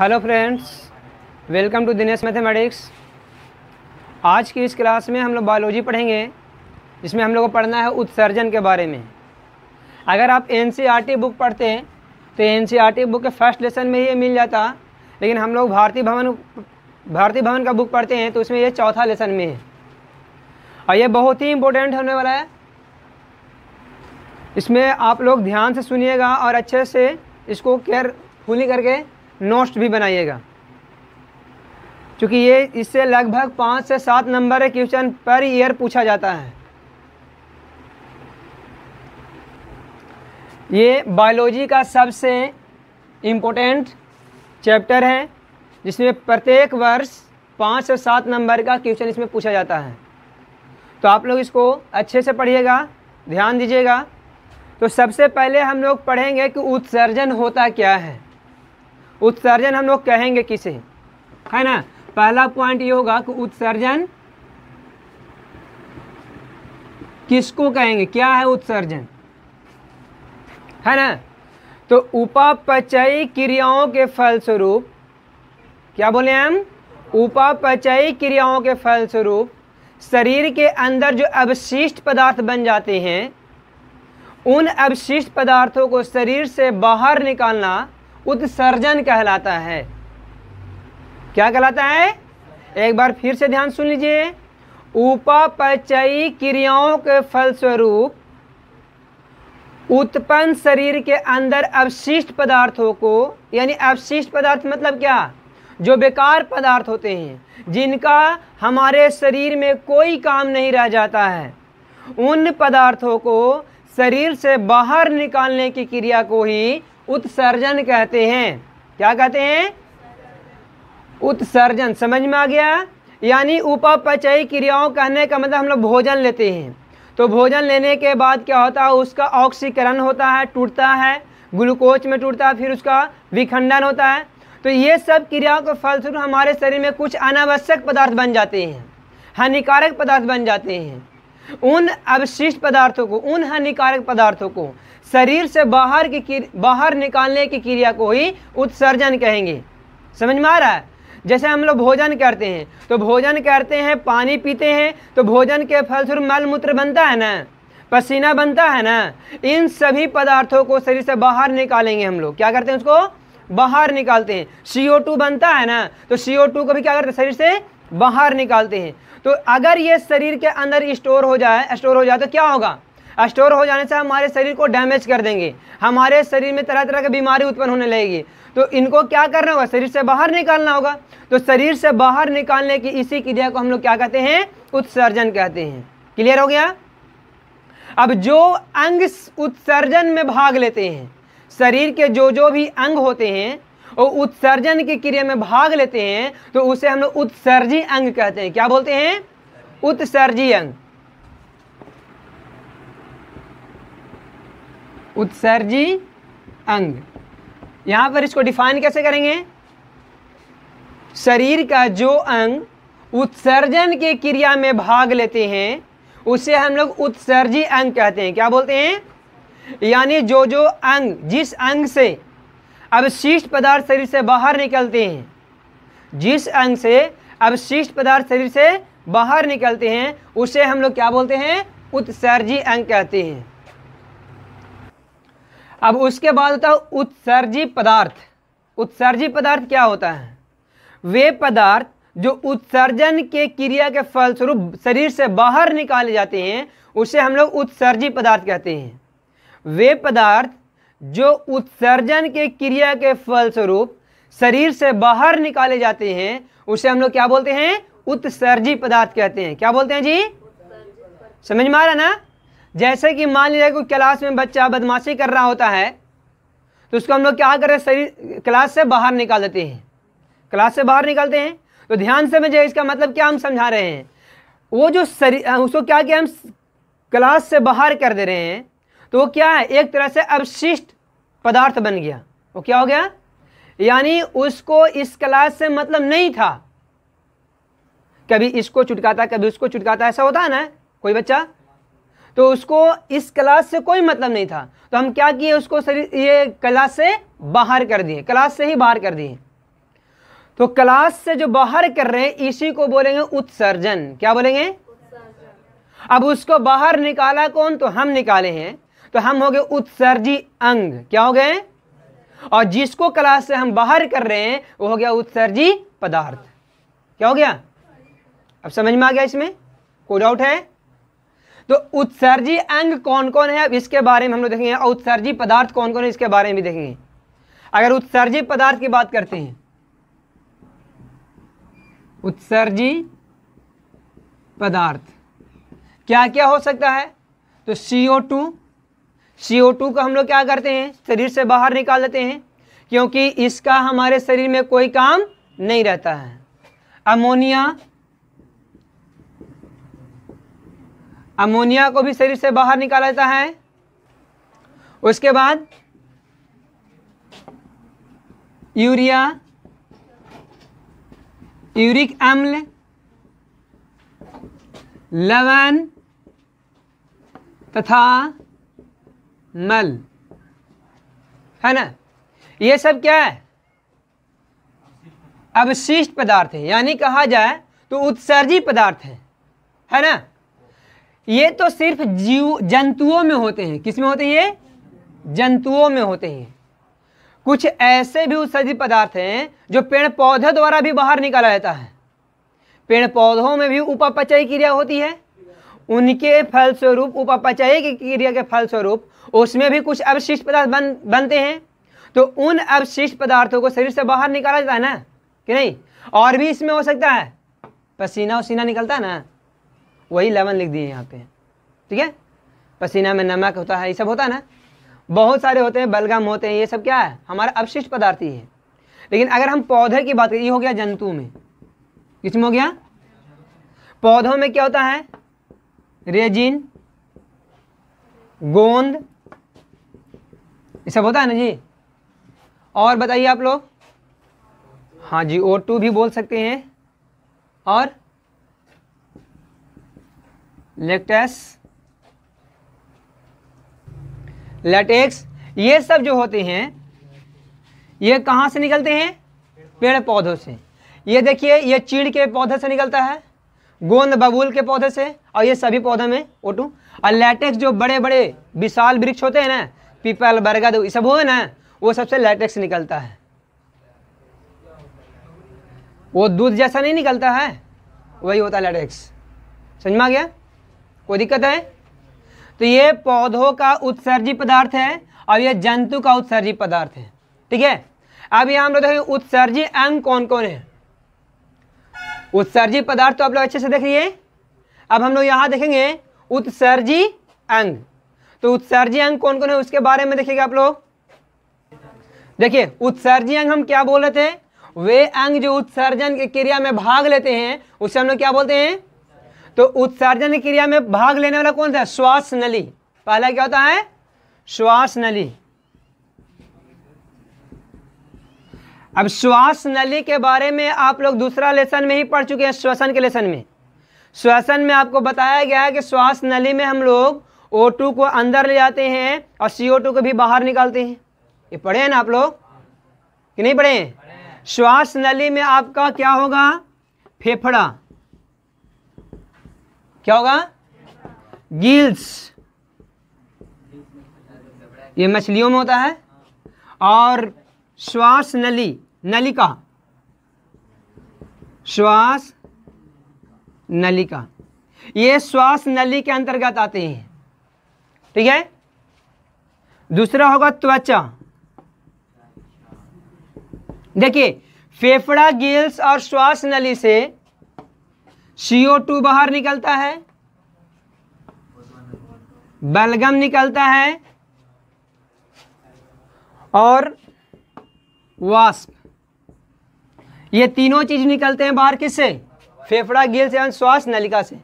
Hello friends welcome to Dinesh mathematics आज की इस क्लास में हम लोग बायोलॉजी पढ़ेंगे जिसमें हम लोग को पढ़ना है उत्सर्जन के बारे में अगर आप एन बुक e पढ़ते हैं तो एन बुक e के फर्स्ट लेसन में ये मिल जाता लेकिन हम लोग भारतीय भवन भारतीय भवन का बुक पढ़ते हैं तो उसमें ये चौथा लेसन में है और ये बहुत ही इम्पोर्टेंट होने वाला है इसमें आप लोग ध्यान से सुनिएगा और अच्छे से इसको केयरफुली करके नोट्स भी बनाइएगा क्योंकि ये इससे लगभग पाँच से सात नंबर क्वेश्चन पर ईयर पूछा जाता है ये बायोलॉजी का सबसे इम्पोर्टेंट चैप्टर है जिसमें प्रत्येक वर्ष पाँच से सात नंबर का क्वेश्चन इसमें पूछा जाता है तो आप लोग इसको अच्छे से पढ़िएगा ध्यान दीजिएगा तो सबसे पहले हम लोग पढ़ेंगे कि उत्सर्जन होता क्या है उत्सर्जन हम लोग कहेंगे किसे है ना पहला पॉइंट ये होगा कि उत्सर्जन किसको कहेंगे क्या है उत्सर्जन है ना तो उपापचयी क्रियाओं के फलस्वरूप क्या बोले हम उपापचयी क्रियाओं के फलस्वरूप शरीर के अंदर जो अवशिष्ट पदार्थ बन जाते हैं उन अवशिष्ट पदार्थों को शरीर से बाहर निकालना उत्सर्जन कहलाता है क्या कहलाता है एक बार फिर से ध्यान सुन लीजिए उपापचयी क्रियाओं के फलस्वरूप उत्पन्न शरीर के अंदर अवशिष्ट पदार्थों को यानी अवशिष्ट पदार्थ मतलब क्या जो बेकार पदार्थ होते हैं जिनका हमारे शरीर में कोई काम नहीं रह जाता है उन पदार्थों को शरीर से बाहर निकालने की क्रिया को ही उत्सर्जन कहते हैं क्या कहते हैं उत्सर्जन समझ में आ गया यानी उपपचयी क्रियाओं कहने का मतलब हम लोग भोजन लेते हैं तो भोजन लेने के बाद क्या होता है उसका ऑक्सीकरण होता है टूटता है ग्लूकोज में टूटता है फिर उसका विखंडन होता है तो ये सब क्रियाओं के फलस्वरूप हमारे शरीर में कुछ अनावश्यक पदार्थ बन जाते हैं हानिकारक पदार्थ बन जाते हैं उन अवशिष्ट पदार्थों को उन हानिकारक पदार्थों को शरीर से बाहर की बाहर निकालने की क्रिया को ही उत्सर्जन कहेंगे समझ में आ रहा है जैसे हम लोग भोजन करते हैं तो भोजन करते हैं पानी पीते हैं तो भोजन के फलस्वरूप मल मूत्र बनता है ना पसीना बनता है ना इन सभी पदार्थों को शरीर से बाहर निकालेंगे हम लोग क्या करते हैं उसको बाहर निकालते हैं CO2 बनता है ना तो CO2 को भी क्या करते हैं शरीर से बाहर निकालते हैं तो अगर ये शरीर के अंदर स्टोर हो जाए स्टोर हो जाए तो क्या होगा स्टोर हो जाने से हमारे शरीर को डैमेज कर देंगे हमारे शरीर में तरह तरह की बीमारी उत्पन्न होने लगेगी तो इनको क्या करना होगा शरीर से बाहर निकालना होगा तो शरीर से बाहर निकालने की इसी क्रिया को हम लोग क्या कहते हैं उत्सर्जन कहते हैं क्लियर हो गया अब जो अंग उत्सर्जन में भाग लेते हैं शरीर के जो जो भी अंग होते हैं वो उत्सर्जन की क्रिया में भाग लेते हैं तो उसे हम लोग उत्सर्जी अंग कहते हैं क्या बोलते हैं उत्सर्जी अंग उत्सर्जी अंग यहां पर इसको डिफाइन कैसे करेंगे शरीर का जो अंग उत्सर्जन के क्रिया में भाग लेते हैं उसे हम लोग उत्सर्जी अंग कहते हैं क्या बोलते हैं यानी जो जो अंग जिस अंग से अवशिष्ट पदार्थ शरीर से बाहर निकलते हैं जिस अंग से अवशिष्ट पदार्थ शरीर से बाहर निकलते हैं उसे हम लोग क्या बोलते हैं उत्सर्जी अंग कहते हैं अब उसके बाद होता है उत्सर्जी पदार्थ उत्सर्जी पदार्थ क्या होता है वे पदार्थ जो उत्सर्जन के क्रिया के फलस्वरूप शरीर से बाहर निकाले जाते हैं उसे हम लोग उत्सर्जी पदार्थ कहते हैं वे पदार्थ जो उत्सर्जन के क्रिया के फलस्वरूप शरीर से बाहर निकाले जाते हैं उसे हम लोग क्या बोलते हैं उत्सर्जी पदार्थ कहते हैं क्या बोलते हैं जी समझ में आ रहा ना जैसे कि मान लीजिए कोई क्लास में बच्चा बदमाशी कर रहा होता है तो उसको हम लोग क्या करें शरीर क्लास से बाहर निकाल देते हैं क्लास से बाहर निकालते हैं तो ध्यान से मुझे इसका मतलब क्या हम समझा रहे हैं वो जो शरीर उसको क्या किया हम क्लास से बाहर कर दे रहे हैं तो वो क्या है एक तरह से अवशिष्ट पदार्थ बन गया वो क्या हो गया यानी उसको इस क्लास से मतलब नहीं था कभी इसको चुटकाता कभी उसको चुटकाता ऐसा होता है ना कोई बच्चा तो उसको इस क्लास से कोई मतलब नहीं था तो हम क्या किए उसको ये क्लास से बाहर कर दिए क्लास से ही बाहर कर दिए तो क्लास से जो बाहर कर रहे हैं इसी को बोलेंगे उत्सर्जन क्या बोलेंगे अब उसको बाहर निकाला कौन तो हम निकाले हैं तो हम हो गए उत्सर्जी अंग क्या हो गए और जिसको क्लास से हम बाहर कर रहे हैं वो हो गया उत्सर्जी पदार्थ क्या हो गया अब समझ में आ गया इसमें कोई डाउट है तो उत्सर्जी अंग कौन कौन है अब इसके बारे में हम लोग देखेंगे उत्सर्जी पदार्थ कौन कौन है इसके बारे में भी देखेंगे अगर उत्सर्जी पदार्थ की बात करते हैं उत्सर्जी पदार्थ क्या क्या हो सकता है तो CO2 CO2 का हम लोग क्या करते हैं शरीर से बाहर निकाल देते हैं क्योंकि इसका हमारे शरीर में कोई काम नहीं रहता है अमोनिया अमोनिया को भी शरीर से बाहर निकाला जाता है उसके बाद यूरिया यूरिक अम्ल लवण तथा मल है ना ये सब क्या है अवशिष्ट पदार्थ है यानी कहा जाए तो उत्सर्जी पदार्थ है है ना ये तो सिर्फ जीव जंतुओं में होते हैं किस में होते हैं ये जंतुओं में होते हैं कुछ ऐसे भी उत्सर्जित पदार्थ हैं जो पेड़ पौधे द्वारा भी बाहर निकाला जाता है पेड़ पौधों में भी उपापचय क्रिया होती है उनके फलस्वरूप उपापचय की क्रिया के फलस्वरूप उसमें भी कुछ अवशिष्ट पदार्थ बन बनते हैं तो उन अवशिष्ट पदार्थों को शरीर से बाहर निकाला जाता है ना कि नहीं और भी इसमें हो सकता है पसीना वसीना निकलता है ना वही लेवन लिख दिए यहाँ पे ठीक है पसीना में नमक होता है ये सब होता है ना बहुत सारे होते हैं बलगम होते हैं ये सब क्या है हमारा अपशिष्ट पदार्थ ही है लेकिन अगर हम पौधे की बात करें ये हो गया जंतु में किसमें हो गया पौधों में क्या होता है रेजिन गोंद ये सब होता है ना जी और बताइए आप लोग हाँ जी ओ टू भी बोल सकते हैं और लेट लेटेक्स ये सब जो होते हैं ये कहाँ से निकलते हैं पेड़ पौधों से ये देखिए ये चीड़ के पौधे से निकलता है गोंद बबूल के पौधे से और ये सभी पौधे में ओटू और लेटेक्स जो बड़े बड़े विशाल वृक्ष होते हैं ना पीपल बरगद ये सब हो ना वो सबसे लेटेक्स निकलता है वो दूध जैसा नहीं निकलता है वही होता है लेटेक्स समझ में आ गया कोई दिक्कत है तो ये पौधों का उत्सर्जी पदार्थ है और ये जंतु का उत्सर्जी पदार्थ है ठीक है अब यहाँ हम लोग देखेंगे उत्सर्जी अंग कौन कौन है उत्सर्जी पदार्थ तो आप लोग अच्छे से देख रही अब हम लोग यहाँ देखेंगे उत्सर्जी अंग तो उत्सर्जी अंग कौन कौन है उसके बारे में देखिएगा आप लोग देखिए उत्सर्जी अंग हम क्या बोल रहे थे वे अंग जो उत्सर्जन की क्रिया में भाग लेते हैं उसे हम लोग क्या बोलते हैं तो उत्सर्जन क्रिया में भाग लेने वाला कौन सा श्वास नली पहला क्या होता है श्वास नली अब श्वास नली के बारे में आप लोग दूसरा लेसन में ही पढ़ चुके हैं श्वसन के लेसन में श्वसन में आपको बताया गया है कि श्वास नली में हम लोग O2 को अंदर ले जाते हैं और CO2 को भी बाहर निकालते हैं ये पढ़े हैं ना आप लोग कि नहीं पढ़े हैं श्वास नली में आपका क्या होगा फेफड़ा क्या होगा गिल्स ये मछलियों में होता है और श्वास नली नलिका श्वास नलिका ये श्वास नली के अंतर्गत आते हैं ठीक है दूसरा होगा त्वचा देखिए फेफड़ा गिल्स और श्वास नली से सीओ टू बाहर निकलता है बलगम निकलता है और वास्प ये तीनों चीज निकलते हैं बाहर किससे फेफड़ा गिल से श्वास नलिका से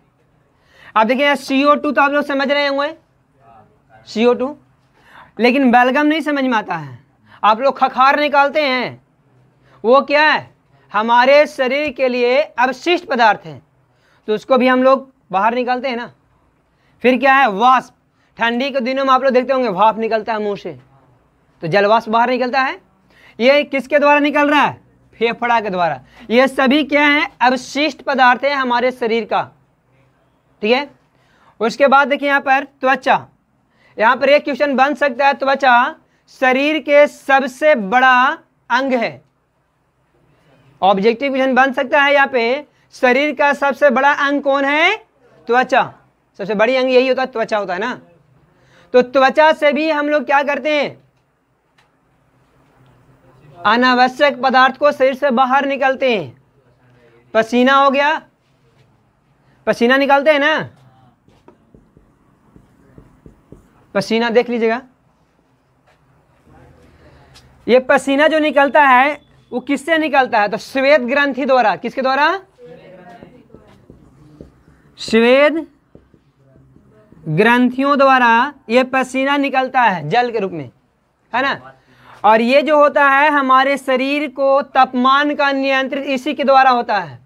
आप देखिए सीओ टू तो आप लोग समझ रहे हुए सीओ टू लेकिन बैलगम नहीं समझ में आता है आप लोग खखार निकालते हैं वो क्या है हमारे शरीर के लिए अवशिष्ट पदार्थ है तो उसको भी हम लोग बाहर निकालते हैं ना फिर क्या है वाष्प ठंडी के दिनों में आप लोग देखते होंगे भाप निकलता है मुंह से तो जलवाष्प बाहर निकलता है ये किसके द्वारा निकल रहा है फेफड़ा के द्वारा ये सभी क्या है अवशिष्ट पदार्थ है हमारे शरीर का ठीक है उसके बाद देखिए यहां पर त्वचा यहां पर एक क्वेश्चन बन सकता है त्वचा शरीर के सबसे बड़ा अंग है ऑब्जेक्टिव क्वेश्चन बन सकता है यहाँ पे शरीर का सबसे बड़ा अंग कौन है त्वचा सबसे बड़ी अंग यही होता है त्वचा होता है ना तो त्वचा से भी हम लोग क्या करते हैं अनावश्यक पदार्थ को शरीर से बाहर निकलते हैं पसीना हो गया पसीना निकालते हैं ना पसीना देख लीजिएगा ये पसीना जो निकलता है वो किससे निकलता है तो श्वेत ग्रंथि द्वारा किसके द्वारा श्वेद ग्रंथियों द्वारा ये पसीना निकलता है जल के रूप में है ना और ये जो होता है हमारे शरीर को तापमान का नियंत्रित इसी के द्वारा होता है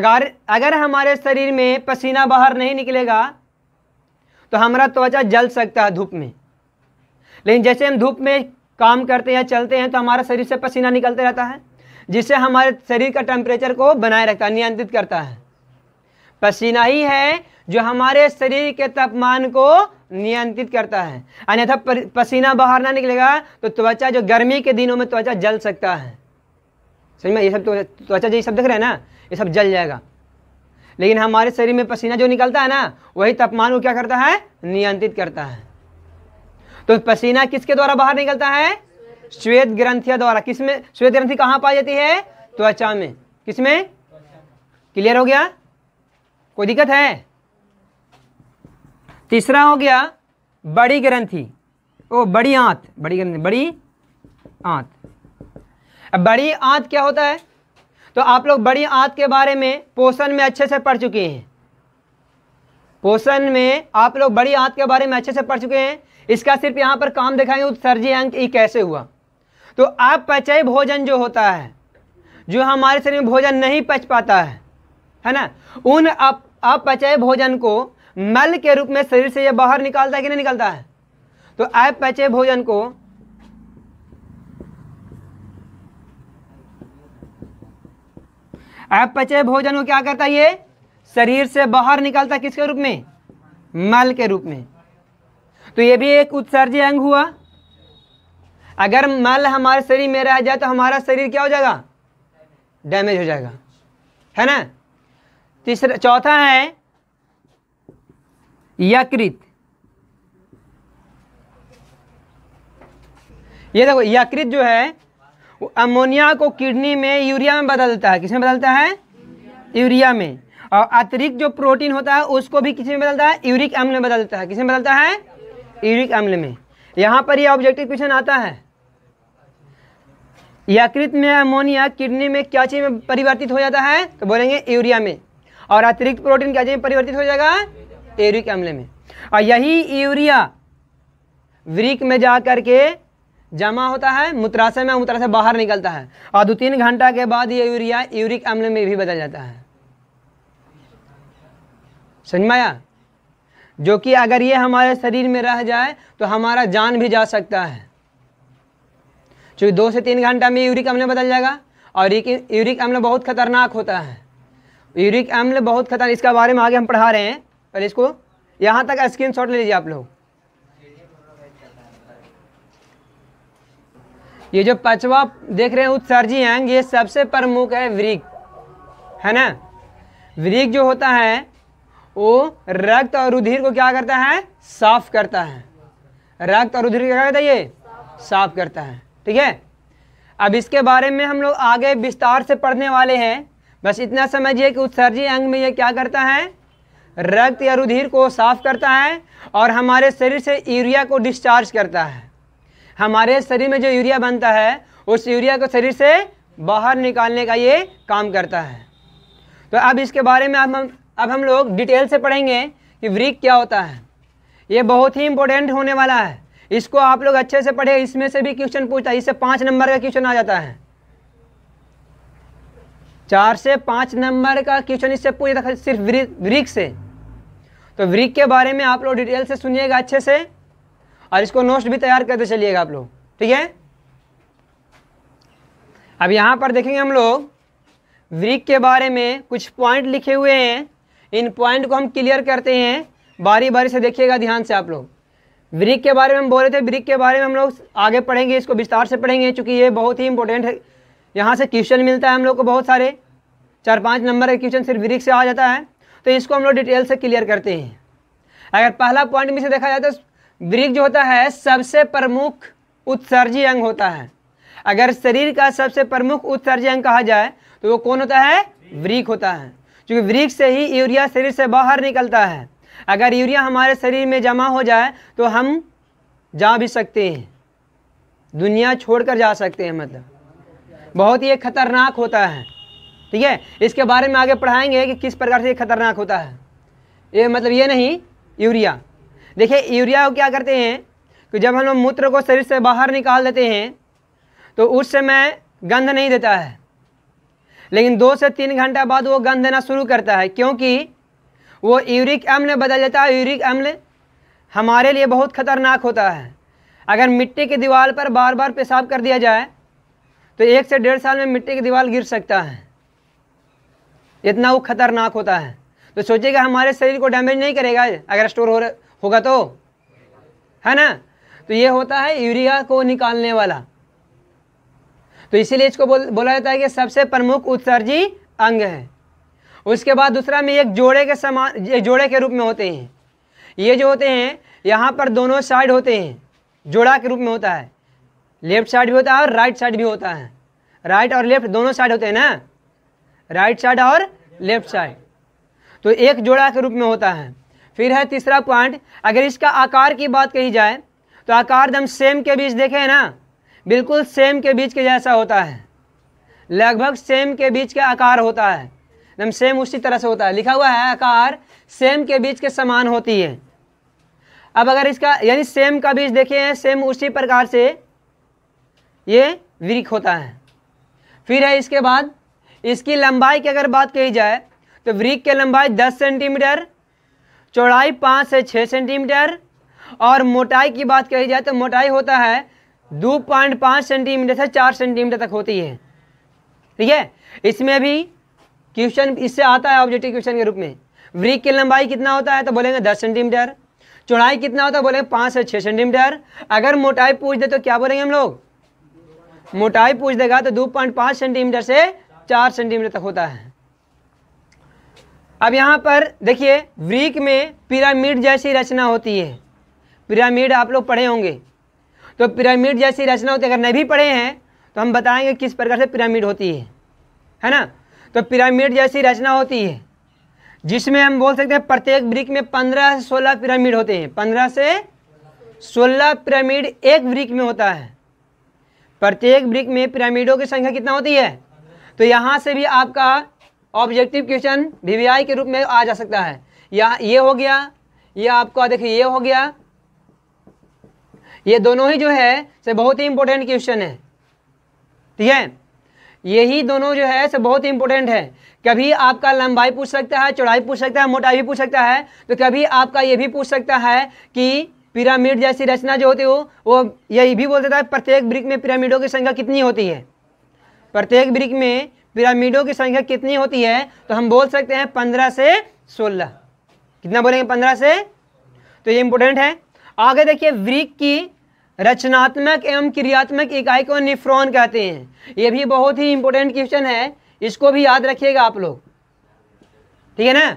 अगर अगर हमारे शरीर में पसीना बाहर नहीं निकलेगा तो हमारा त्वचा जल सकता है धूप में लेकिन जैसे हम धूप में काम करते हैं चलते हैं तो हमारा शरीर से पसीना निकलते रहता है जिससे हमारे शरीर का टेम्परेचर को बनाए रखता है नियंत्रित करता है पसीना ही है जो हमारे शरीर के तापमान को नियंत्रित करता है अन्यथा पसीना बाहर ना निकलेगा तो त्वचा जो गर्मी के दिनों में त्वचा जल सकता है समझ में ये सब तो, त्वचा जो ये सब देख रहे हैं ना ये सब जल जाएगा लेकिन हमारे शरीर में पसीना जो निकलता है ना वही तापमान को क्या करता है नियंत्रित करता है तो पसीना किसके द्वारा बाहर निकलता है श्वेत ग्रंथिया द्वारा किसमें श्वेत ग्रंथि कहाँ पाई जाती है त्वचा में किसमें क्लियर हो गया कोई दिक्कत है तीसरा हो गया बड़ी ग्रंथी ओ बड़ी आंत बड़ी ग्रंथी बड़ी आंत बड़ी आंत क्या होता है तो आप लोग बड़ी आंत के बारे में पोषण में अच्छे से पढ़ चुके हैं पोषण में आप लोग बड़ी आंत के बारे में अच्छे से पढ़ चुके हैं इसका सिर्फ यहां पर काम दिखाएंगे उत्सर्जी सर्जी अंक ये कैसे हुआ तो आप पचय भोजन जो होता है जो हमारे शरीर में भोजन नहीं पच पाता है है ना उन अप, अपचय भोजन को मल के रूप में शरीर से यह बाहर निकालता है कि नहीं निकलता है तो अपचय भोजन को अपचय भोजन को क्या करता है ये शरीर से बाहर निकलता है किसके रूप में मल के रूप में तो ये भी एक उत्सर्जी अंग हुआ अगर मल हमारे शरीर में रह जाए तो हमारा शरीर क्या हो जाएगा डैमेज हो जाएगा है ना तीसरा चौथा है यकृत ये देखो यकृत जो है वो अमोनिया को किडनी में यूरिया में बदल देता है किसमें बदलता है यूरिया में और अतिरिक्त जो प्रोटीन होता है उसको भी किसमें में बदलता है यूरिक अम्ल में बदलता है किसमें बदलता है यूरिक अम्ल में यहाँ पर यह ऑब्जेक्टिव क्वेश्चन आता है यकृत में अमोनिया किडनी में क्या चीज़ में परिवर्तित हो जाता है तो बोलेंगे यूरिया में और अतिरिक्त प्रोटीन क्या में परिवर्तित हो जाएगा एरिक अम्ल में और यही यूरिया वृक में जा करके के जमा होता है मूत्राशय में मूत्राशय बाहर निकलता है और दो तीन घंटा के बाद ये यूरिया यूरिक अम्ल में भी बदल जाता है समझ जो कि अगर ये हमारे शरीर में रह जाए तो हमारा जान भी जा सकता है क्योंकि दो से तीन घंटा में यूरिक अम्ल बदल जाएगा और यूरिक अम्ल बहुत खतरनाक होता है यूरिक एम्ल बहुत खतरनाक इसका बारे में आगे हम पढ़ा रहे हैं पहले इसको यहाँ तक स्क्रीन शॉट ले लीजिए आप लोग ये जो पचवा देख रहे हैं एंग ये सबसे प्रमुख है वृक है ना वृक जो होता है वो रक्त और रुधिर को क्या करता है साफ करता है रक्त और रुधिर क्या करता है ये साफ करता है ठीक है अब इसके बारे में हम लोग आगे विस्तार से पढ़ने वाले हैं बस इतना समझिए कि उत्सर्जी अंग में ये क्या करता है रक्त या रुधिर को साफ करता है और हमारे शरीर से यूरिया को डिस्चार्ज करता है हमारे शरीर में जो यूरिया बनता है उस यूरिया को शरीर से बाहर निकालने का ये काम करता है तो अब इसके बारे में अब हम अब हम लोग डिटेल से पढ़ेंगे कि वृक क्या होता है ये बहुत ही इंपॉर्टेंट होने वाला है इसको आप लोग अच्छे से पढ़े इसमें से भी क्वेश्चन पूछता है इससे पाँच नंबर का क्वेश्चन आ जाता है चार से पाँच नंबर का क्वेश्चन इससे पूछा था सिर्फ वृक्ष से तो वृक्ष के बारे में आप लोग डिटेल से सुनिएगा अच्छे से और इसको नोट्स भी तैयार करते चलिएगा आप लोग ठीक है अब यहाँ पर देखेंगे हम लोग वृक्ष के बारे में कुछ पॉइंट लिखे हुए हैं इन पॉइंट को हम क्लियर करते हैं बारी बारी से देखिएगा ध्यान से आप लोग वृक्ष के बारे में हम बोल रहे थे वृक्ष के बारे में हम लोग आगे पढ़ेंगे इसको विस्तार से पढ़ेंगे क्योंकि ये बहुत ही इंपॉर्टेंट है यहाँ से क्वेश्चन मिलता है हम लोग को बहुत सारे चार पाँच नंबर का क्वेश्चन सिर्फ वृक्ष से आ जाता है तो इसको हम लोग डिटेल से क्लियर करते हैं अगर पहला पॉइंट में से देखा जाए तो वृक्ष जो होता है सबसे प्रमुख उत्सर्जी अंग होता है अगर शरीर का सबसे प्रमुख उत्सर्जी अंग कहा जाए तो वो कौन होता है वृक्ष होता है क्योंकि वृक्ष से ही यूरिया शरीर से बाहर निकलता है अगर यूरिया हमारे शरीर में जमा हो जाए तो हम जा भी सकते हैं दुनिया छोड़कर जा सकते हैं मतलब बहुत ही खतरनाक होता है ठीक है इसके बारे में आगे पढ़ाएंगे कि किस प्रकार से ये खतरनाक होता है ये मतलब ये नहीं यूरिया देखिए यूरिया को क्या करते हैं कि जब हम लोग मूत्र को शरीर से बाहर निकाल देते हैं तो उस समय गंध नहीं देता है लेकिन दो से तीन घंटा बाद वो गंध देना शुरू करता है क्योंकि वो यूरिक अम्ल बदल जाता है यूरिक अम्ल हमारे लिए बहुत खतरनाक होता है अगर मिट्टी की दीवार पर बार बार पेशाब कर दिया जाए तो एक से डेढ़ साल में मिट्टी की दीवार गिर सकता है इतना वो खतरनाक होता है तो सोचिएगा हमारे शरीर को डैमेज नहीं करेगा अगर स्टोर हो होगा तो है ना तो ये होता है यूरिया को निकालने वाला तो इसीलिए इसको बोल बोला जाता है कि सबसे प्रमुख उत्सर्जी अंग है उसके बाद दूसरा में एक जोड़े के समान एक जोड़े के रूप में होते हैं ये जो होते हैं यहाँ पर दोनों साइड होते हैं जोड़ा के रूप में होता है लेफ्ट साइड भी होता है और राइट साइड भी होता है राइट और लेफ्ट दोनों साइड होते हैं ना राइट साइड और लेफ्ट साइड तो एक जोड़ा के रूप में होता है फिर है तीसरा पॉइंट अगर इसका आकार की बात कही जाए तो आकार एकदम सेम के बीच देखें ना बिल्कुल सेम के बीच के जैसा होता है लगभग सेम के बीच का आकार होता है एकदम सेम उसी तरह से होता है लिखा हुआ है आकार सेम के बीच के समान होती है अब अगर इसका यानी सेम का बीज देखें सेम उसी प्रकार से ये वृक होता है फिर है इसके बाद इसकी लंबाई की अगर बात कही जाए तो वृक की लंबाई 10 सेंटीमीटर चौड़ाई 5 से 6 सेंटीमीटर और मोटाई की बात कही जाए तो मोटाई होता है दो पॉइंट पाँच सेंटीमीटर से चार सेंटीमीटर तक होती है ठीक है इसमें भी क्वेश्चन इससे आता है ऑब्जेक्टिव क्वेश्चन के रूप में वृक की लंबाई कितना होता है तो बोलेंगे दस सेंटीमीटर चौड़ाई कितना होता है बोलेंगे पाँच से छः सेंटीमीटर अगर मोटाई पूछ दे तो क्या बोलेंगे हम लोग मोटाई पूछ देगा तो दो पॉइंट पाँच सेंटीमीटर से चार सेंटीमीटर तक होता है अब यहाँ पर देखिए व्रीक में पिरामिड जैसी रचना होती है पिरामिड आप लोग पढ़े होंगे तो पिरामिड जैसी रचना होती है अगर नहीं भी पढ़े हैं तो हम बताएंगे किस प्रकार से पिरामिड होती है है ना तो पिरामिड जैसी रचना होती है जिसमें हम बोल सकते हैं प्रत्येक ब्रिक में पंद्रह से सोलह पिरामिड होते हैं पंद्रह से सोलह पिरामिड एक ब्रिक में होता है प्रत्येक ब्रिक में पिरामिडों की संख्या कितना होती है तो यहाँ से भी आपका ऑब्जेक्टिव क्वेश्चन वी के रूप में आ जा सकता है यहाँ ये हो गया ये आपका देखिए ये हो गया ये दोनों ही जो है से बहुत ही इंपॉर्टेंट क्वेश्चन है ठीक है यही दोनों जो है से बहुत इंपॉर्टेंट है कभी आपका लंबाई पूछ सकता है चौड़ाई पूछ सकता है मोटाई भी पूछ सकता है तो कभी आपका ये भी पूछ सकता है कि पिरामिड जैसी रचना जो होती हो वो यही भी बोल देता है प्रत्येक ब्रिक में पिरामिडों की संख्या कितनी होती है प्रत्येक ब्रिक में पिरामिडों की संख्या कितनी होती है तो हम बोल सकते हैं पंद्रह से सोलह कितना बोलेंगे पंद्रह से तो ये इंपॉर्टेंट है आगे देखिए ब्रिक की रचनात्मक एवं क्रियात्मक इकाई को निफ्रॉन कहते हैं ये भी बहुत ही इंपॉर्टेंट क्वेश्चन है इसको भी याद रखिएगा आप लोग ठीक है ना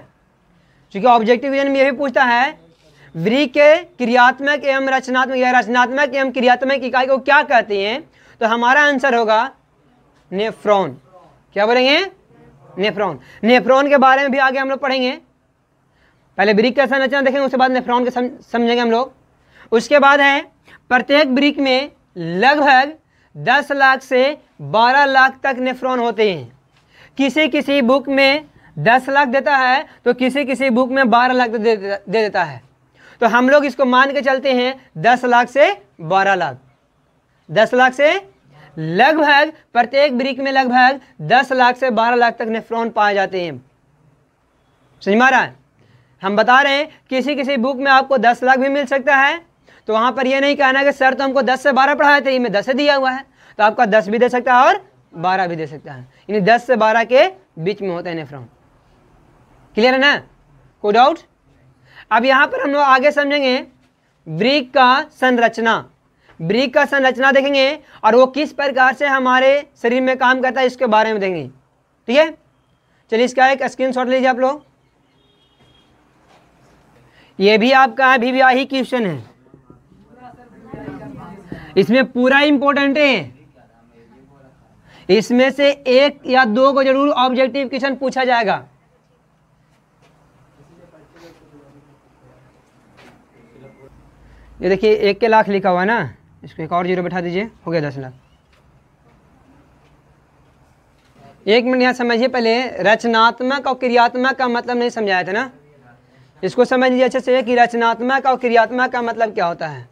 क्योंकि ऑब्जेक्टिव क्वेश्चन में यह भी पूछता है व्री के क्रियात्मक एवं रचनात्मक या रचनात्मक एवं क्रियात्मक इकाई को क्या कहते हैं तो हमारा आंसर होगा नेफ्रॉन क्या बोलेंगे नेफ्रॉन नेफ्रॉन के बारे में भी आगे हम लोग पढ़ेंगे पहले ब्रिक का संरचना देखेंगे उसके बाद नेफ्रॉन के समझेंगे हम लोग उसके बाद है प्रत्येक ब्रिक में लगभग दस लाख से बारह लाख तक नेफ्रॉन होते हैं किसी किसी बुक में दस लाख देता है तो किसी किसी बुक में बारह लाख दे, दे, दे देता है तो हम लोग इसको मान के चलते हैं दस लाख से बारह लाख दस लाख से लगभग प्रत्येक ब्रिक में लगभग दस लाख से बारह लाख तक नेफ्रॉन पाए जाते हैं समझ रहा है? हम बता रहे हैं किसी किसी बुक में आपको दस लाख भी मिल सकता है तो वहां पर यह नहीं कहना कि सर तो हमको दस से बारह पढ़ाए थे ये दस से दिया हुआ है तो आपका दस भी दे सकता है और बारह भी दे सकता है यानी दस से बारह के बीच में होता है नेफ्रॉन क्लियर है ना कोई डाउट अब यहां पर हम लोग आगे समझेंगे ब्रिक का संरचना ब्रिक का संरचना देखेंगे और वो किस प्रकार से हमारे शरीर में काम करता है इसके बारे में देखेंगे ठीक है चलिए इसका एक स्क्रीनशॉट लीजिए आप लोग ये भी आपका अभी भी ही क्वेश्चन है इसमें पूरा इंपॉर्टेंट है इसमें से एक या दो को जरूर ऑब्जेक्टिव क्वेश्चन पूछा जाएगा ये देखिए एक के लाख लिखा हुआ है ना इसको एक और जीरो बैठा दीजिए हो गया दस लाख एक मिनट यहाँ समझिए पहले रचनात्मक और क्रियात्मक का मतलब नहीं समझाया था ना इसको समझ लीजिए अच्छे से कि रचनात्मक और क्रियात्मक का मतलब क्या होता है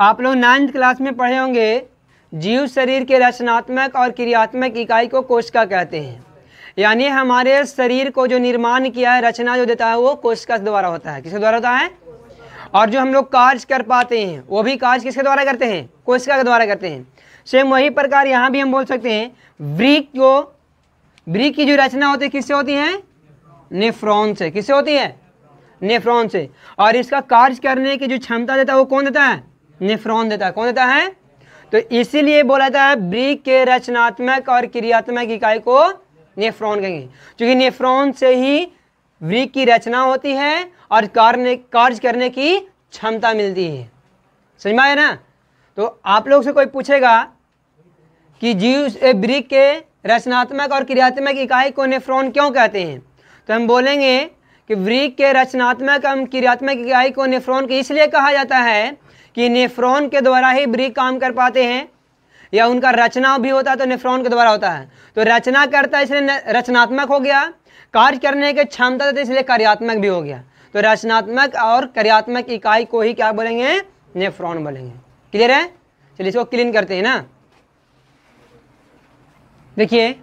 आप लोग नाइन्थ क्लास में पढ़े होंगे जीव शरीर के रचनात्मक और क्रियात्मक इकाई को कोशिका कहते हैं यानी हमारे शरीर को जो निर्माण किया है रचना जो देता है वो कोशिका द्वारा होता है किसके द्वारा होता है और जो हम लोग कार्य कर पाते हैं वो भी कार्य किसके द्वारा करते हैं कोशिका के द्वारा करते हैं सेम वही प्रकार यहाँ भी हम बोल सकते हैं ब्रिक को ब्रिक की जो रचना होती है किससे होती है नेफ्रॉन से किससे होती है नेफ्रॉन से और इसका कार्य करने की जो क्षमता देता है वो कौन देता है नेफ्रॉन देता है कौन देता है तो इसीलिए बोला जाता है ब्रिक के रचनात्मक और क्रियात्मक इकाई को नेफ्रॉन कहेंगे क्योंकि नेफ्रॉन से ही वृक की रचना होती है और कार्य कार्य करने की क्षमता मिलती है समझ में आया ना तो आप लोग से कोई पूछेगा कि जीव वृक के रचनात्मक और क्रियात्मक इकाई को नेफ्रॉन क्यों कहते हैं तो हम बोलेंगे कि वृक के रचनात्मक एवं क्रियात्मक इकाई को नेफ्रॉन के इसलिए कहा जाता है कि नेफ्रॉन के द्वारा ही वृक काम कर पाते हैं या उनका रचना भी होता है तो नेफ्रॉन के द्वारा होता है तो रचना करता है इसलिए रचनात्मक हो गया कार्य करने की क्षमता देते तो इसलिए कार्यात्मक भी हो गया तो रचनात्मक और कार्यात्मक इकाई को ही क्या बोलेंगे नेफ्रॉन बोलेंगे क्लियर है चलिए इसको क्लीन करते हैं ना देखिए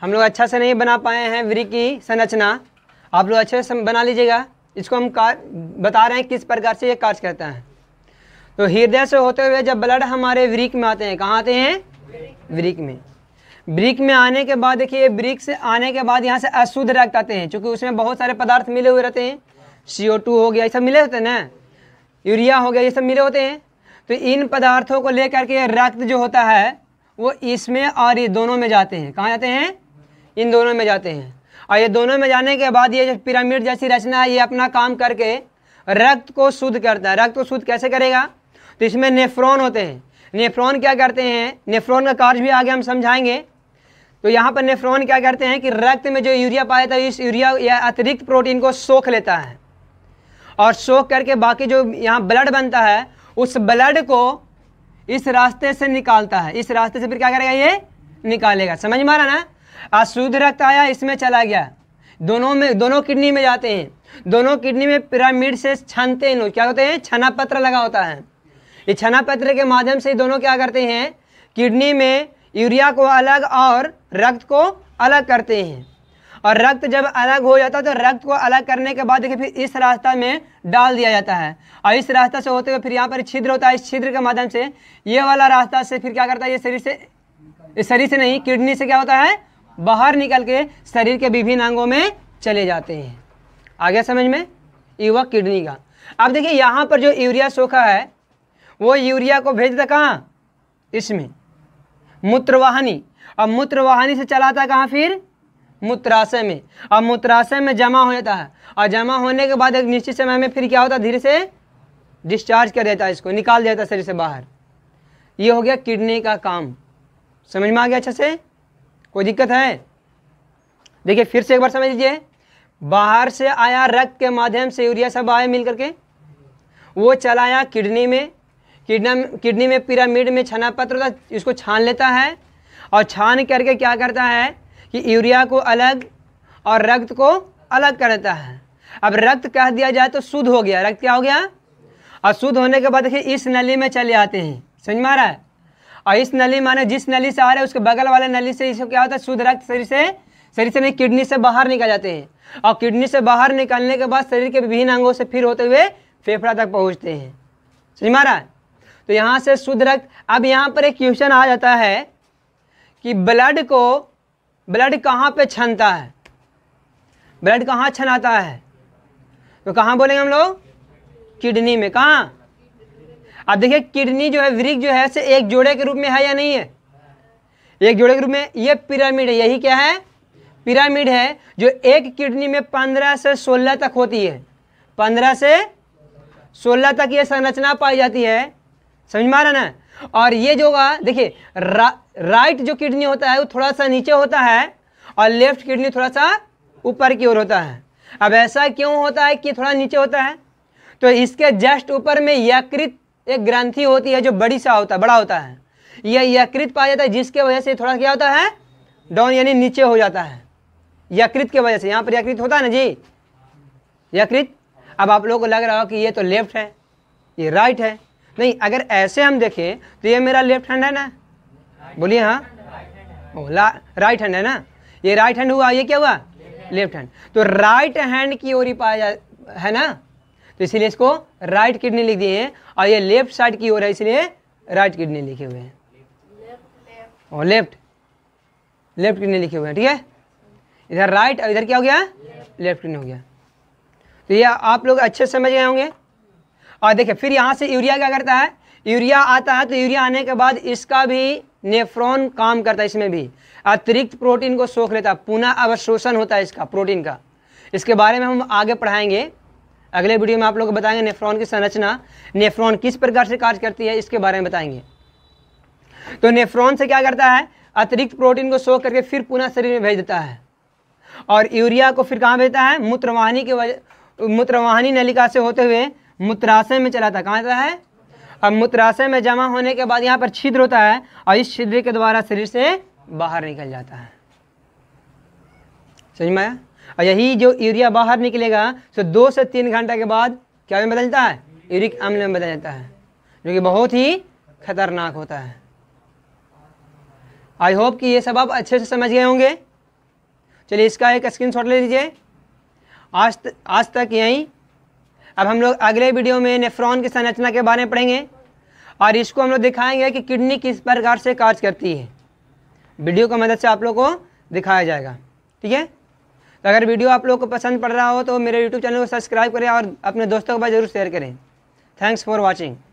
हम लोग अच्छा से नहीं बना पाए हैं वृक की संरचना आप लोग अच्छे से बना लीजिएगा इसको हम कार बता रहे हैं किस प्रकार से ये कार्य करता है तो हृदय से होते हुए जब ब्लड हमारे वृक में आते हैं कहाँ आते हैं वृक में ब्रिक में आने के बाद देखिए ब्रिक से आने के बाद यहाँ से अशुद्ध रक्त आते हैं क्योंकि उसमें बहुत सारे पदार्थ मिले हुए रहते हैं सी हो गया ये सब मिले होते हैं ना यूरिया हो गया ये सब मिले होते हैं तो इन पदार्थों को लेकर के रक्त जो होता है वो इसमें और ये दोनों में जाते हैं कहाँ जाते हैं इन दोनों में जाते हैं और ये दोनों में जाने के बाद ये जो पिरामिड जैसी रचना है ये अपना काम करके रक्त को शुद्ध करता है रक्त को शुद्ध कैसे करेगा तो इसमें नेफ्रॉन होते हैं नेफ्रॉन क्या करते हैं नेफ्रॉन का कार्य भी आगे हम समझाएंगे तो यहाँ पर नेफ्रॉन क्या करते हैं कि रक्त में जो यूरिया पाया जाता है इस यूरिया या अतिरिक्त प्रोटीन को सोख लेता है और सोख करके बाकी जो यहाँ ब्लड बनता है उस ब्लड को इस रास्ते से निकालता है इस रास्ते से फिर क्या करेगा ये निकालेगा समझ मारा ना अशुद्ध रक्त आया इसमें चला गया दोनों में दोनों किडनी में जाते हैं दोनों किडनी में पिरामिड से छनते हैं क्या होते हैं छना पत्र लगा होता है ये छना पत्र के माध्यम से दोनों क्या करते हैं किडनी में यूरिया को अलग और रक्त को अलग करते हैं और रक्त जब अलग हो जाता है तो रक्त को अलग करने के बाद देखिए फिर इस रास्ता में डाल दिया जाता है और इस रास्ता से होते हुए फिर यहाँ पर छिद्र होता है इस छिद्र के माध्यम से ये वाला रास्ता से फिर क्या करता है ये शरीर से इस शरीर से नहीं किडनी से क्या होता है बाहर निकल के शरीर के विभिन्न अंगों में चले जाते हैं आगे समझ में युवक किडनी का अब देखिए यहाँ पर जो यूरिया सोखा है वो यूरिया को भेज देता कहाँ इसमें मूत्रवाहनी अब मूत्र वाहनी से चला है कहाँ फिर मूत्राशय में अब मूत्राशय में जमा हो जाता है और जमा होने के बाद एक निश्चित समय में फिर क्या होता है धीरे से डिस्चार्ज कर देता है इसको निकाल देता है शरीर से बाहर ये हो गया किडनी का काम समझ में आ गया अच्छे से कोई दिक्कत है देखिए फिर से एक बार समझ लीजिए बाहर से आया रक्त के माध्यम से यूरिया सब आए मिल करके वो चलाया किडनी में किडना किडनी में पिरामिड में छना पत्र होता इसको छान लेता है और छान करके क्या करता है कि यूरिया को अलग और रक्त को अलग करता है अब रक्त कह दिया जाए तो शुद्ध हो गया रक्त क्या हो गया और शुद्ध होने के बाद देखिए इस नली में चले आते हैं समझ में आ रहा है और इस नली माने जिस नली से आ रहे हैं उसके बगल वाले नली से इसको क्या होता है शुद्ध रक्त शरीर से शरीर से नहीं किडनी से बाहर निकल जाते हैं और किडनी से बाहर निकलने के बाद शरीर के विभिन्न अंगों से फिर होते हुए फेफड़ा तक पहुँचते हैं समझ में आ रहा है तो यहाँ से शुद्ध रक्त अब यहाँ पर एक क्वेश्चन आ जाता है कि ब्लड को ब्लड कहाँ पे छनता है ब्लड कहाँ छनाता है तो कहाँ बोलेंगे हम लोग किडनी में कहाँ अब देखिए किडनी जो है वृक्ष जो है से एक जोड़े के रूप में है या नहीं है एक जोड़े के रूप में ये पिरामिड है यही क्या है पिरामिड है जो एक किडनी में पंद्रह से सोलह तक होती है पंद्रह से सोलह तक ये संरचना पाई जाती है समझ में आ रहा ना और ये जो होगा देखिए रा, राइट जो किडनी होता है वो थोड़ा सा नीचे होता है और लेफ्ट किडनी थोड़ा सा ऊपर की ओर होता है अब ऐसा क्यों होता है कि थोड़ा नीचे होता है तो इसके जस्ट ऊपर में यकृत एक ग्रंथि होती है जो बड़ी सा होता है बड़ा होता है यह यकृत पाया जाता है जिसके वजह से थोड़ा क्या होता है डाउन यानी नीचे हो जाता है यकृत के वजह से यहाँ पर यकृत होता है ना जी यकृत अब आप लोगों को लग रहा हो कि ये तो लेफ्ट है ये राइट है नहीं अगर ऐसे हम देखें तो ये मेरा लेफ्ट हैंड है ना बोलिए हाँ राइट हैंड है ना ये राइट हैंड हुआ ये क्या हुआ लेफ्ट हैंड तो राइट हैंड की ओर ही पाया जा है ना तो इसीलिए इसको राइट किडनी लिख दिए हैं और ये लेफ्ट साइड की ओर है इसलिए राइट किडनी लिखे हुए हैं और लेफ्ट लेफ्ट किडनी लिखे हुए हैं ठीक है इधर राइट और इधर क्या हो गया लेफ्ट किडनी हो गया तो ये आप लोग अच्छे समझ गए होंगे और देखिए फिर यहाँ से यूरिया क्या करता है यूरिया आता है तो यूरिया आने के बाद इसका भी नेफ्रॉन काम करता है इसमें भी अतिरिक्त प्रोटीन को सोख लेता है पुनः अवशोषण होता है इसका प्रोटीन का इसके बारे में हम आगे पढ़ाएंगे अगले वीडियो में आप लोग को बताएंगे नेफ्रॉन की संरचना नेफ्रॉन किस प्रकार से कार्य करती है इसके बारे में बताएंगे तो नेफ्रॉन से क्या करता है अतिरिक्त प्रोटीन को सोख करके फिर पुनः शरीर में भेज देता है और यूरिया को फिर कहाँ भेजता है मूत्रवाहिनी के वजह मूत्रवाहिनी नलिका से होते हुए मुत्राशय में चला था कहाँ जाता है अब मूत्राशय में जमा होने के बाद यहाँ पर छिद्र होता है और इस छिद्र के द्वारा शरीर से बाहर निकल जाता है समझ में आया और यही जो यूरिया बाहर निकलेगा तो दो से तीन घंटे के बाद क्या में बदलता है यूरिक अम्ल में बदल जाता है जो कि बहुत ही खतरनाक होता है आई होप कि ये सब आप अच्छे से समझ गए होंगे चलिए इसका एक स्क्रीन ले लीजिए आज त, आज तक यहीं अब हम लोग अगले वीडियो में नेफ्रॉन की संरचना के बारे में पढ़ेंगे और इसको हम लोग दिखाएंगे कि किडनी किस प्रकार से कार्य करती है वीडियो की मदद से आप लोग को दिखाया जाएगा ठीक है तो अगर वीडियो आप लोग को पसंद पड़ रहा हो तो मेरे यूट्यूब चैनल को सब्सक्राइब करें और अपने दोस्तों के पास जरूर शेयर करें थैंक्स फॉर वॉचिंग